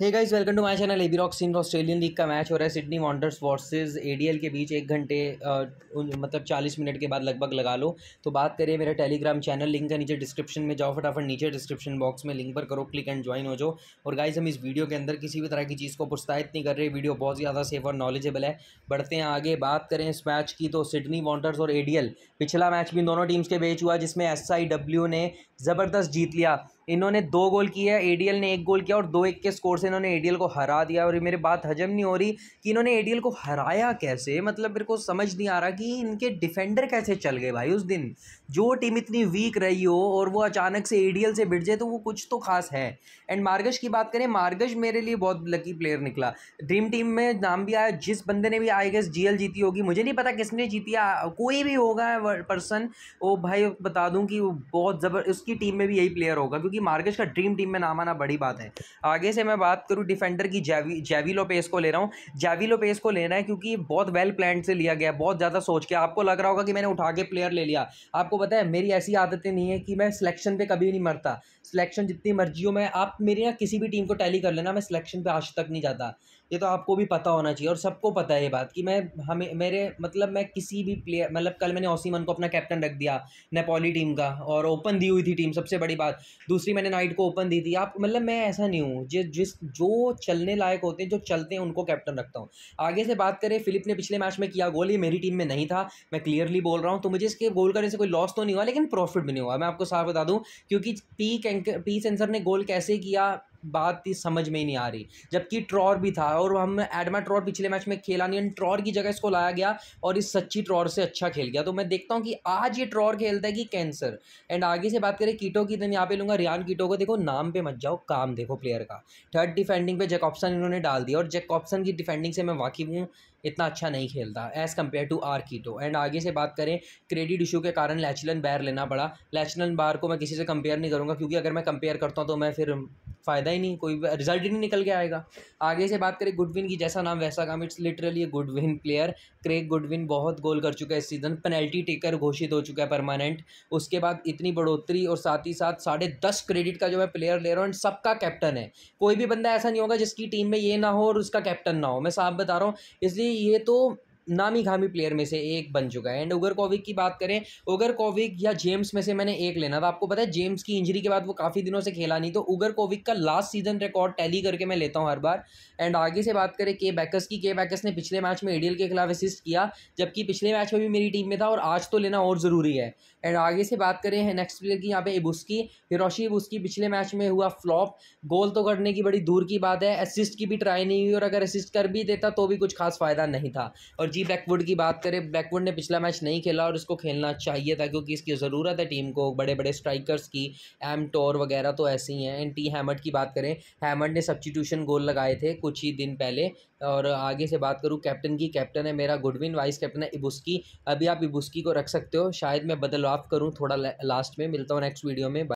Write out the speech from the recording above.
hey guys welcome to my channel AB rock Singh Australian league का match हो रहा है सिडनी वॉन्डर्स वर्सेस एडीएल के बीच एक घंटे मतलब चालीस मिनट के बाद लगभग लगा लो तो बात करिए मेरा टेलीग्राम चैनल लिंक का नीचे डिस्क्रिप्शन में जाओ फटाफट नीचे डिस्क्रिप्शन बॉक्स में लिंक पर करो क्लिक एंड ज्वाइन हो जाओ और गाइज हम इस वीडियो के अंदर किसी भी तरह की चीज़ को प्रोत्साहित नहीं कर रहे वीडियो बहुत ज़्यादा सेफ और नॉलेजेबल है बढ़ते हैं आगे बात करें इस मैच की तो सिडनी वॉन्डर्स और ए पिछला मैच भी दोनों टीम्स के बीच हुआ जिसमें एस ने ज़बरदस्त जीत लिया इन्होंने दो गोल किया एडीएल ने एक गोल किया और दो एक के स्कोर से इन्होंने एडीएल को हरा दिया और मेरी मेरे बात हजम नहीं हो रही कि इन्होंने एडीएल को हराया कैसे मतलब मेरे को समझ नहीं आ रहा कि इनके डिफेंडर कैसे चल गए भाई उस दिन जो टीम इतनी वीक रही हो और वो अचानक से एडीएल से भिट जाए तो वो कुछ तो खास है एंड मार्गश की बात करें मार्गश मेरे लिए बहुत लकी प्लेयर निकला ड्रीम टीम में नाम भी आया जिस बंदे ने भी आई गेस जी जीती होगी मुझे नहीं पता किसने जीती कोई भी होगा पर्सन वो भाई बता दूँ कि वो बहुत ज़बर उसकी टीम में भी यही प्लेयर होगा क्योंकि क्योंकि मार्केज का ड्रीम टीम में नाम आना बड़ी बात है आगे से मैं बात करूँ डिफेंडर की जैवी जैविलो पेस को ले रहा हूँ जैविलो पेस को लेना है क्योंकि बहुत वेल प्लान से लिया गया बहुत ज़्यादा सोच के आपको लग रहा होगा कि मैंने उठा के प्लेयर ले लिया आपको पता है मेरी ऐसी आदतें नहीं है कि मैं सिलेक्शन पर कभी नहीं मरता सिलेक्शन जितनी मर्जी हो मैं आप मेरे ना किसी भी टीम को टैली कर लेना मैं सिलेक्शन पर आज तक नहीं जाता ये तो आपको भी पता होना चाहिए और सबको पता है ये बात कि मैं हमें मेरे मतलब मैं किसी भी प्लेयर मतलब कल मैंने ओसीमन को अपना कैप्टन रख दिया नेपाली टीम का और ओपन दी हुई थी टीम सबसे बड़ी बात दूसरी मैंने नाइट को ओपन दी थी आप मतलब मैं ऐसा नहीं हूँ जिस जिस जो चलने लायक होते हैं जो चलते हैं उनको कैप्टन रखता हूँ आगे से बात करें फिलिप ने पिछले मैच में किया गोल ये मेरी टीम में नहीं था मैं क्लियरली बोल रहा हूँ तो मुझे इसके गोल करने से कोई लॉस तो नहीं हुआ लेकिन प्रॉफिट भी नहीं हुआ मैं आपको साफ बता दूँ क्योंकि पी कैंकर पी सेंसर ने गोल कैसे किया बात ही समझ में ही नहीं आ रही जबकि ट्रॉर भी था और हम एडमा ट्रॉर पिछले मैच में खेला नहीं ट्रॉर की जगह इसको लाया गया और इस सच्ची ट्रॉर से अच्छा खेल गया तो मैं देखता हूँ कि आज ये ट्रॉर खेलता है कि कैंसर एंड आगे से बात करें कीटो की तो यहाँ पे लूँगा रियान कीटो को देखो नाम पे मत जाओ काम देखो प्लेयर का थर्ड डिफेंडिंग पे जैकॉप्सन इन्होंने डाल दिया और जैकॉप्सन की डिफेंडिंग से मैं वाकिफ हूँ इतना अच्छा नहीं खेलता एज़ कम्पेयर टू आर कीटो एंड आगे से बात करें क्रेडिट इशू के कारण लैचलन बैर लेना पड़ा लैचलन बार को मैं किसी से कंपेयर नहीं करूँगा क्योंकि अगर मैं कंपेयर करता हूँ तो मैं फिर फ़ायदा ही नहीं कोई रिजल्ट ही नहीं निकल के आएगा आगे से बात करें गुडविन की जैसा नाम वैसा काम it's literally Goodwin player Craig Goodwin बहुत गोल कर चुका है इस सीज़न पेनल्टी टेकर घोषित हो चुका है परमानेंट उसके बाद इतनी बढ़ोतरी और साथ ही साथ साढ़े दस क्रेडिट का जो मैं प्लेयर ले रहा हूँ सबका कैप्टन है कोई भी बंदा ऐसा नहीं होगा जिसकी टीम में ये ना हो और उसका कैप्टन ना हो मैं साफ बता रहा हूँ इसलिए ये तो नामी घामी प्लेयर में से एक बन चुका है एंड उगर कोविक की बात करें ओगर कोविक या जेम्स में से मैंने एक लेना था आपको पता है जेम्स की इंजरी के बाद वो काफ़ी दिनों से खेला नहीं तो उगर कोविक का लास्ट सीजन रिकॉर्ड टैली करके मैं लेता हूँ हर बार एंड आगे से बात करें के बैकस की के बैकस ने पिछले मैच में एडियल के खिलाफ असिस्ट किया जबकि पिछले मैच में भी मेरी टीम में था और आज तो लेना और ज़रूरी है एंड आगे से बात करें है नेक्स्ट प्लेयर की यहाँ पे इबुस्की हिरोशी इबुस्की पिछले मैच में हुआ फ्लॉप गोल तो करने की बड़ी दूर की बात है असिस्ट की भी ट्राई नहीं हुई और अगर असिस्ट कर भी देता तो भी कुछ खास फ़ायदा नहीं था और जी बैकवुड की बात करें बैकवुड ने पिछला मैच नहीं खेला और इसको खेलना चाहिए था क्योंकि इसकी ज़रूरत है टीम को बड़े बड़े स्ट्राइकर्स की एम टोर वगैरह तो ऐसे ही हैं एंड टी हैमट की बात करें हैमट ने सब्सटीट्यूशन गोल लगाए थे कुछ ही दिन पहले और आगे से बात करूँ कैप्टन की कैप्टन है मेरा गुडविन वाइस कैप्टन है इबुस्की अभी आप इबुस्की को रख सकते हो शायद मैं बदलाव करूँ थोड़ा लास्ट में मिलता हूँ नेक्स्ट वीडियो में